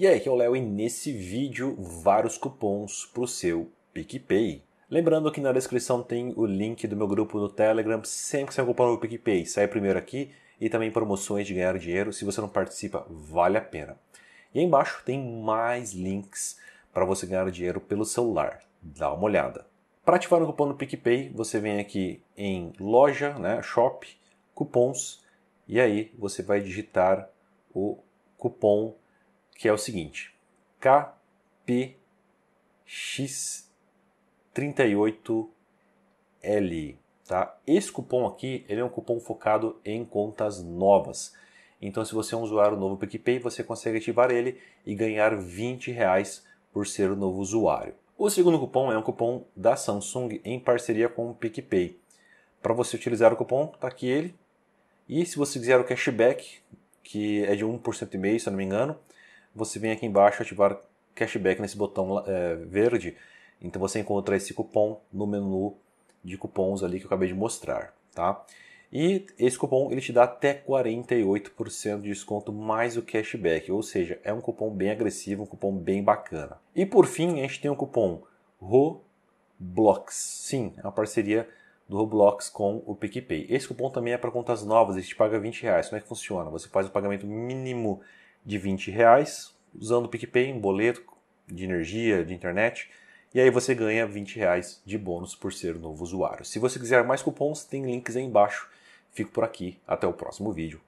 E aí, que é o Léo e nesse vídeo vários cupons para o seu PicPay. Lembrando que na descrição tem o link do meu grupo no Telegram, sempre que você comprar o PicPay, sai primeiro aqui e também promoções de ganhar dinheiro. Se você não participa, vale a pena. E aí embaixo tem mais links para você ganhar dinheiro pelo celular. Dá uma olhada. Para ativar o cupom no PicPay, você vem aqui em loja, né, shop, cupons, e aí você vai digitar o cupom que é o seguinte: KPX38L. Tá? Esse cupom aqui ele é um cupom focado em contas novas. Então, se você é um usuário novo do PicPay, você consegue ativar ele e ganhar 20 reais por ser o um novo usuário. O segundo cupom é um cupom da Samsung em parceria com o PicPay. Para você utilizar o cupom, está aqui ele. E se você quiser o cashback, que é de meio, se eu não me engano, você vem aqui embaixo ativar cashback nesse botão é, verde. Então você encontra esse cupom no menu de cupons ali que eu acabei de mostrar, tá? E esse cupom ele te dá até 48% de desconto mais o cashback, ou seja, é um cupom bem agressivo, um cupom bem bacana. E por fim, a gente tem o um cupom Roblox. Sim, é uma parceria do Roblox com o PicPay. Esse cupom também é para contas novas, ele te paga 20 reais. Como é que funciona? Você faz o pagamento mínimo de 20 reais, usando o PicPay, um boleto de energia, de internet, e aí você ganha 20 reais de bônus por ser novo usuário. Se você quiser mais cupons, tem links aí embaixo. Fico por aqui, até o próximo vídeo.